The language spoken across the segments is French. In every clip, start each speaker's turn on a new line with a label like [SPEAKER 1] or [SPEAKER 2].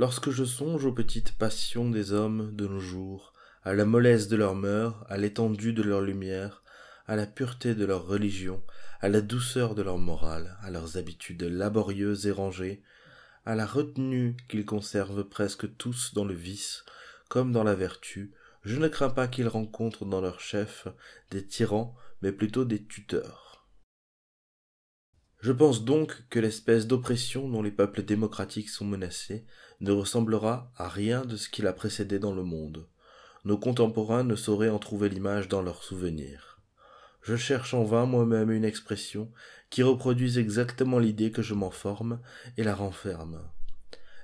[SPEAKER 1] Lorsque je songe aux petites passions des hommes de nos jours, à la mollesse de leurs mœurs, à l'étendue de leur lumière, à la pureté de leur religion, à la douceur de leur morale, à leurs habitudes laborieuses et rangées, à la retenue qu'ils conservent presque tous dans le vice, comme dans la vertu, je ne crains pas qu'ils rencontrent dans leurs chefs des tyrans, mais plutôt des tuteurs. Je pense donc que l'espèce d'oppression dont les peuples démocratiques sont menacés ne ressemblera à rien de ce qui l'a précédé dans le monde. Nos contemporains ne sauraient en trouver l'image dans leurs souvenirs. Je cherche en vain moi-même une expression qui reproduise exactement l'idée que je m'en forme et la renferme.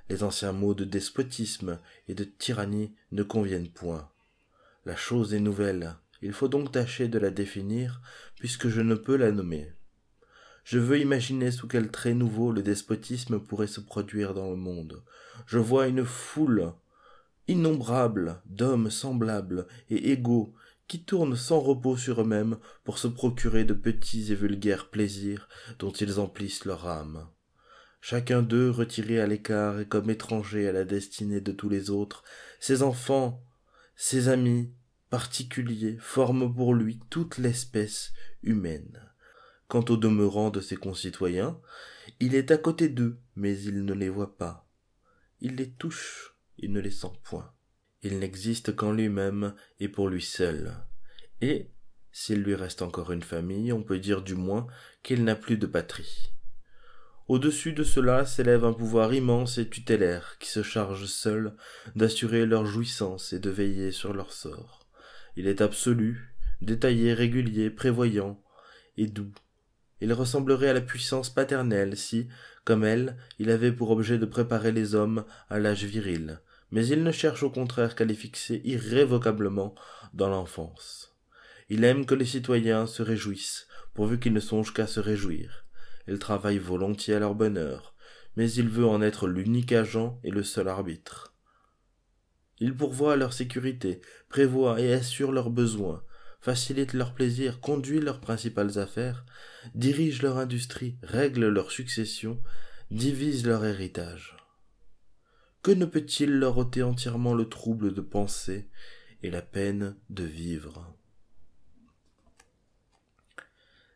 [SPEAKER 1] Les anciens mots de despotisme et de tyrannie ne conviennent point. La chose est nouvelle, il faut donc tâcher de la définir puisque je ne peux la nommer. Je veux imaginer sous quel trait nouveau le despotisme pourrait se produire dans le monde. Je vois une foule innombrable d'hommes semblables et égaux qui tournent sans repos sur eux-mêmes pour se procurer de petits et vulgaires plaisirs dont ils emplissent leur âme. Chacun d'eux retiré à l'écart et comme étranger à la destinée de tous les autres, ses enfants, ses amis particuliers forment pour lui toute l'espèce humaine. Quant au demeurant de ses concitoyens, il est à côté d'eux, mais il ne les voit pas. Il les touche il ne les sent point. Il n'existe qu'en lui-même et pour lui seul. Et, s'il lui reste encore une famille, on peut dire du moins qu'il n'a plus de patrie. Au-dessus de cela s'élève un pouvoir immense et tutélaire qui se charge seul d'assurer leur jouissance et de veiller sur leur sort. Il est absolu, détaillé, régulier, prévoyant et doux il ressemblerait à la puissance paternelle si, comme elle, il avait pour objet de préparer les hommes à l'âge viril, mais il ne cherche au contraire qu'à les fixer irrévocablement dans l'enfance. Il aime que les citoyens se réjouissent, pourvu qu'ils ne songent qu'à se réjouir. Il travaille volontiers à leur bonheur, mais il veut en être l'unique agent et le seul arbitre. Il pourvoit à leur sécurité, prévoit et assure leurs besoins, facilite leurs plaisirs, conduit leurs principales affaires, dirige leur industrie, règle leur succession, divise leur héritage. Que ne peut-il leur ôter entièrement le trouble de penser et la peine de vivre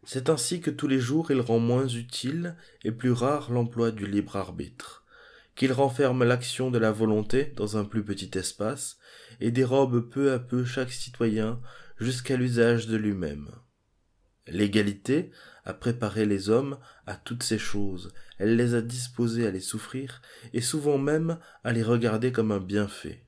[SPEAKER 1] C'est ainsi que tous les jours il rend moins utile et plus rare l'emploi du libre arbitre, qu'il renferme l'action de la volonté dans un plus petit espace, et dérobe peu à peu chaque citoyen jusqu'à l'usage de lui-même. L'égalité a préparé les hommes à toutes ces choses, elle les a disposés à les souffrir, et souvent même à les regarder comme un bienfait.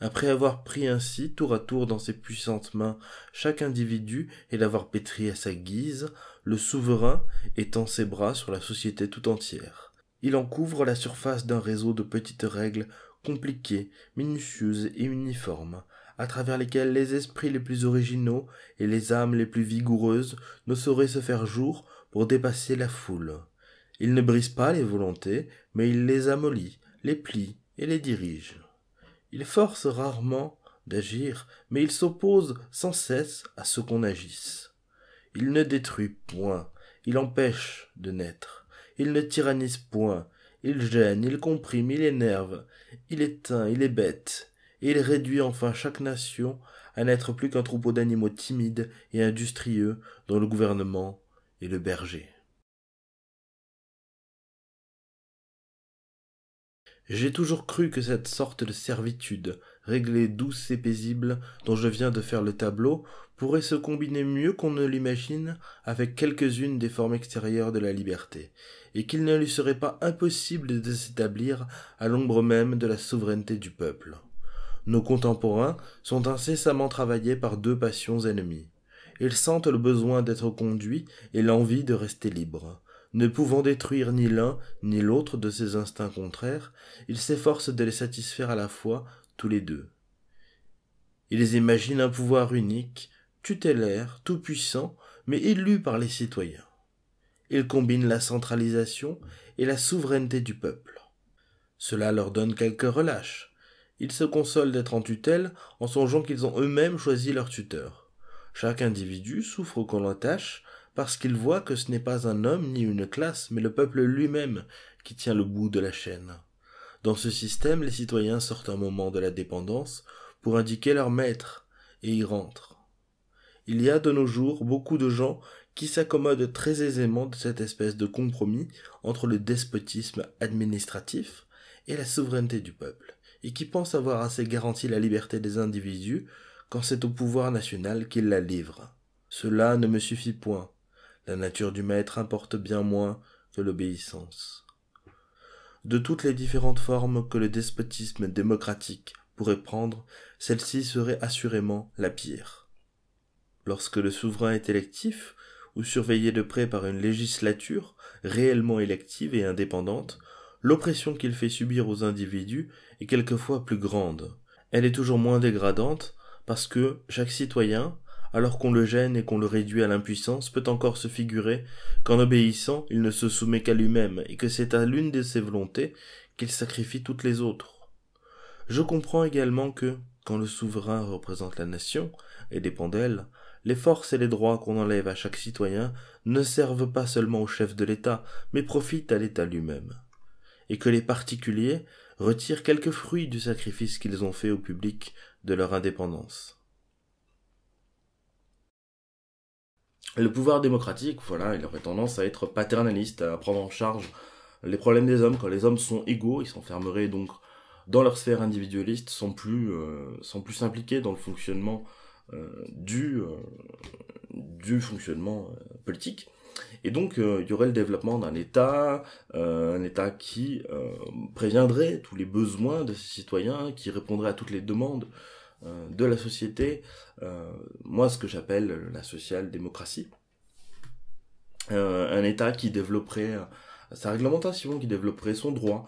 [SPEAKER 1] Après avoir pris ainsi tour à tour dans ses puissantes mains chaque individu et l'avoir pétri à sa guise, le souverain étend ses bras sur la société tout entière. Il en couvre la surface d'un réseau de petites règles compliquées, minutieuses et uniformes, à travers lesquels les esprits les plus originaux et les âmes les plus vigoureuses ne sauraient se faire jour pour dépasser la foule. Il ne brise pas les volontés, mais il les amollit, les plie et les dirige. Il force rarement d'agir, mais il s'oppose sans cesse à ce qu'on agisse. Il ne détruit point, il empêche de naître. Il ne tyrannise point, il gêne, il comprime, il énerve, il éteint, il est bête, et il réduit enfin chaque nation à n'être plus qu'un troupeau d'animaux timides et industrieux dont le gouvernement est le berger. J'ai toujours cru que cette sorte de servitude, réglée douce et paisible, dont je viens de faire le tableau, pourrait se combiner mieux qu'on ne l'imagine avec quelques-unes des formes extérieures de la liberté, et qu'il ne lui serait pas impossible de s'établir à l'ombre même de la souveraineté du peuple nos contemporains sont incessamment travaillés par deux passions ennemies. Ils sentent le besoin d'être conduits et l'envie de rester libres. Ne pouvant détruire ni l'un ni l'autre de ces instincts contraires, ils s'efforcent de les satisfaire à la fois, tous les deux. Ils imaginent un pouvoir unique, tutélaire, tout-puissant, mais élu par les citoyens. Ils combinent la centralisation et la souveraineté du peuple. Cela leur donne quelques relâches ils se consolent d'être en tutelle en songeant qu'ils ont eux-mêmes choisi leur tuteur. Chaque individu souffre qu'on l'attache parce qu'il voit que ce n'est pas un homme ni une classe, mais le peuple lui-même qui tient le bout de la chaîne. Dans ce système, les citoyens sortent un moment de la dépendance pour indiquer leur maître, et y rentrent. Il y a de nos jours beaucoup de gens qui s'accommodent très aisément de cette espèce de compromis entre le despotisme administratif et la souveraineté du peuple et qui pense avoir assez garanti la liberté des individus quand c'est au pouvoir national qu'il la livre. Cela ne me suffit point. La nature du maître importe bien moins que l'obéissance. De toutes les différentes formes que le despotisme démocratique pourrait prendre, celle-ci serait assurément la pire. Lorsque le souverain est électif, ou surveillé de près par une législature réellement élective et indépendante, l'oppression qu'il fait subir aux individus est quelquefois plus grande. Elle est toujours moins dégradante parce que chaque citoyen, alors qu'on le gêne et qu'on le réduit à l'impuissance, peut encore se figurer qu'en obéissant, il ne se soumet qu'à lui-même et que c'est à l'une de ses volontés qu'il sacrifie toutes les autres. Je comprends également que, quand le souverain représente la nation et dépend d'elle, les forces et les droits qu'on enlève à chaque citoyen ne servent pas seulement au chef de l'État, mais profitent à l'État lui-même et que les particuliers retirent quelques fruits du sacrifice qu'ils ont fait au public de leur indépendance. Le pouvoir démocratique, voilà, il aurait tendance à être paternaliste, à prendre en charge les problèmes des hommes. Quand les hommes sont égaux, ils s'enfermeraient donc dans leur sphère individualiste, sans plus, euh, s'impliquer plus dans le fonctionnement euh, du, euh, du fonctionnement politique. Et donc, euh, il y aurait le développement d'un État, euh, un État qui euh, préviendrait tous les besoins de ses citoyens, qui répondrait à toutes les demandes de la société, moi ce que j'appelle la social-démocratie. un État qui développerait sa réglementation, qui développerait son droit,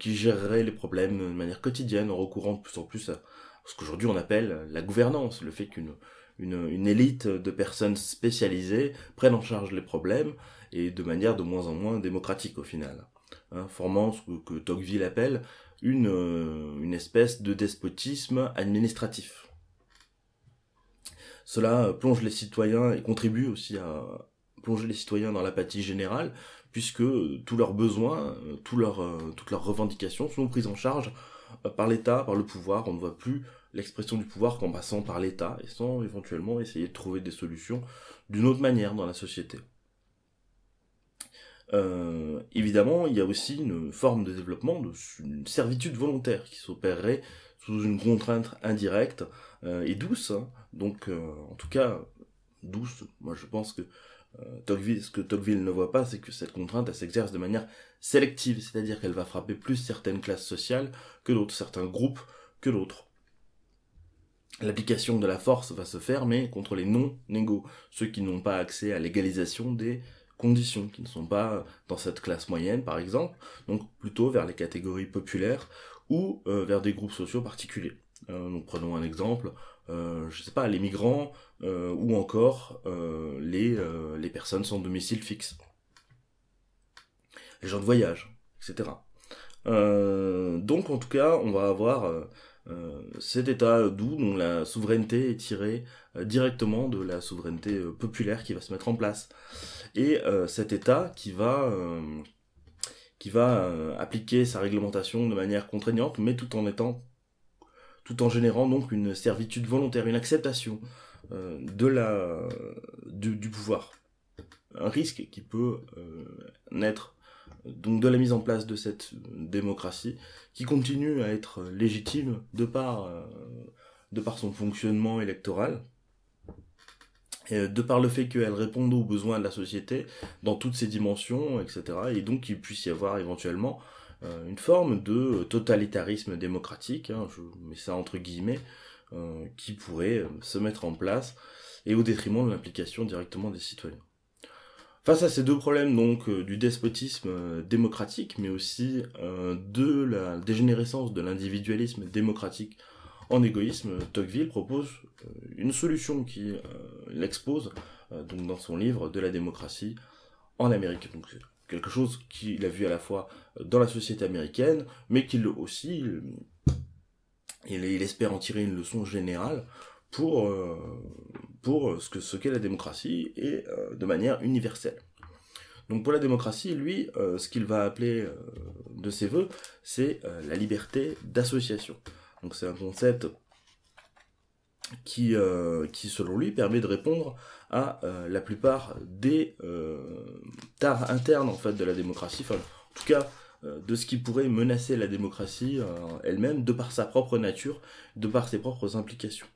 [SPEAKER 1] qui gérerait les problèmes de manière quotidienne en recourant de plus en plus à ce qu'aujourd'hui on appelle la gouvernance, le fait qu'une une, élite de personnes spécialisées prennent en charge les problèmes et de manière de moins en moins démocratique au final, hein, formant ce que Tocqueville appelle une, euh, une espèce de despotisme administratif. Cela euh, plonge les citoyens et contribue aussi à euh, plonger les citoyens dans l'apathie générale, puisque tous leurs besoins, tous toutes leurs revendications sont prises en charge euh, par l'État, par le pouvoir. On ne voit plus l'expression du pouvoir qu'en passant par l'État et sans éventuellement essayer de trouver des solutions d'une autre manière dans la société. Euh, évidemment, il y a aussi une forme de développement, une servitude volontaire qui s'opérerait sous une contrainte indirecte euh, et douce. Hein. Donc, en tout cas, douce. Moi, je pense que euh, ce que Tocqueville ne voit pas, c'est que cette contrainte, s'exerce de manière sélective, c'est-à-dire qu'elle va frapper plus certaines classes sociales que d'autres, certains groupes que d'autres. L'application de la force va se faire, mais contre les non-négaux, ceux qui n'ont pas accès à l'égalisation des conditions, qui ne sont pas dans cette classe moyenne, par exemple, donc plutôt vers les catégories populaires ou euh, vers des groupes sociaux particuliers. Euh, Nous prenons un exemple, je euh, je sais pas, les migrants euh, ou encore euh, les, les personnes sans domicile fixe, les gens de voyage, etc. donc en tout cas, on va avoir cet état d'où la souveraineté est tirée directement de la souveraineté populaire qui va se mettre en place. Et cet état qui va qui va appliquer sa réglementation de manière contraignante, mais tout en étant tout en générant donc une servitude volontaire, une acceptation euh, de la, du, pouvoir. Un risque qui peut euh, naître donc de la mise en place de cette démocratie qui continue à être légitime de par, euh, de par son fonctionnement électoral, et de par le fait qu'elle réponde aux besoins de la société dans toutes ses dimensions, etc. Et donc qu'il puisse y avoir éventuellement euh, une forme de totalitarisme démocratique, hein, je mets ça entre guillemets, euh, qui pourrait euh, se mettre en place et au détriment de l'implication directement des citoyens. Face à ces deux problèmes donc du despotisme démocratique, mais aussi de la dégénérescence de l'individualisme démocratique en égoïsme, Tocqueville propose une solution qui l'expose dans son livre de la démocratie en Amérique quelque chose qu'il a vu à la fois dans la société américaine, mais qu'il aussi, il, espère en tirer une leçon générale pour, euh, pour ce que ce qu'est la démocratie et euh, de manière universelle. Donc pour la démocratie, lui, euh, ce qu'il va appeler de ses voeux, c'est la liberté d'association. Donc c'est un concept euh, qui, selon lui permet de répondre à euh, la plupart des euh, tares internes en fait de la démocratie, en tout cas de ce qui pourrait menacer la démocratie elle-même de par sa propre nature, de par ses propres implications.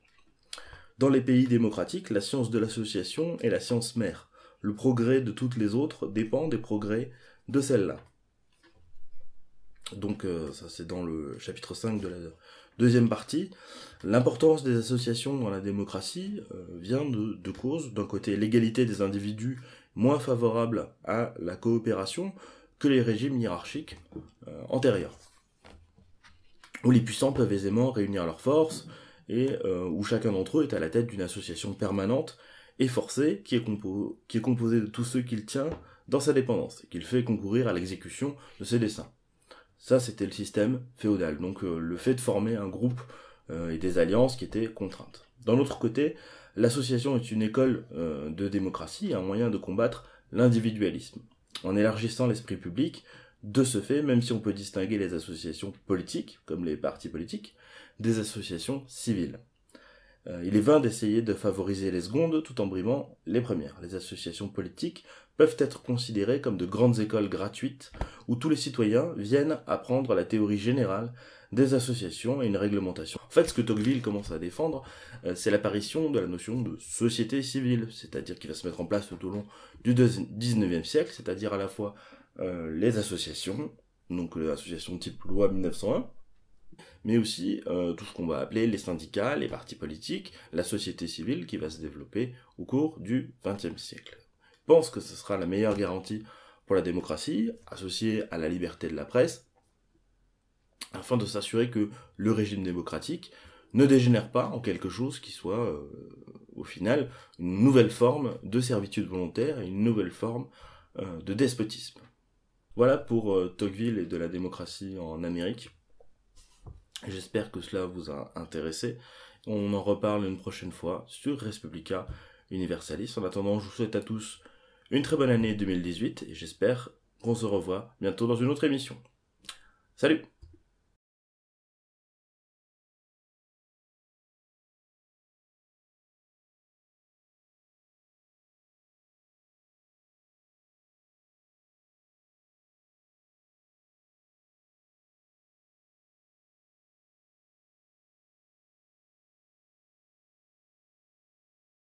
[SPEAKER 1] Dans les pays démocratiques, la science de l'association est la science mère. Le progrès de toutes les autres dépend des progrès de celle-là. Donc ça c'est dans le chapitre 5 de la, Deuxième partie, l'importance des associations dans la démocratie euh, vient de deux causes. D'un côté, l'égalité des individus moins favorable à la coopération que les régimes hiérarchiques euh, antérieurs, où les puissants peuvent aisément réunir leurs forces et euh, où chacun d'entre eux est à la tête d'une association permanente et forcée qui est, qui est composée de tous ceux qu'il tient dans sa dépendance et qu'il fait concourir à l'exécution de ses desseins. Ça, c'était le système féodal, donc euh, le fait de former un groupe euh, et des alliances qui étaient contraintes. D'un autre côté, l'association est une école euh, de démocratie, un moyen de combattre l'individualisme. En élargissant l'esprit public, de ce fait, même si on peut distinguer les associations politiques, comme les partis politiques, des associations civiles. Euh, il est vain d'essayer de favoriser les secondes tout en brimant les premières. Les associations politiques peuvent être considérées comme de grandes écoles gratuites où tous les citoyens viennent apprendre la théorie générale des associations et une réglementation. En fait, ce que Tocqueville commence à défendre, euh, c'est l'apparition de la notion de société civile, c'est-à-dire qui va se mettre en place tout au long du 19e siècle, c'est-à-dire à la fois euh, les associations, donc les associations type loi 1901, mais aussi euh, tout ce qu'on va appeler les syndicats, les partis politiques, la société civile qui va se développer au cours du XXe siècle. Je pense que ce sera la meilleure garantie pour la démocratie, associée à la liberté de la presse, afin de s'assurer que le régime démocratique ne dégénère pas en quelque chose qui soit, euh, au final, une nouvelle forme de servitude volontaire et une nouvelle forme euh, de despotisme. Voilà pour Tocqueville et de la démocratie en Amérique. J'espère que cela vous a intéressé. On en reparle une prochaine fois sur Respublica Universalis. En attendant, je vous souhaite à tous une très bonne année 2018 et j'espère qu'on se revoit bientôt dans une autre émission. Salut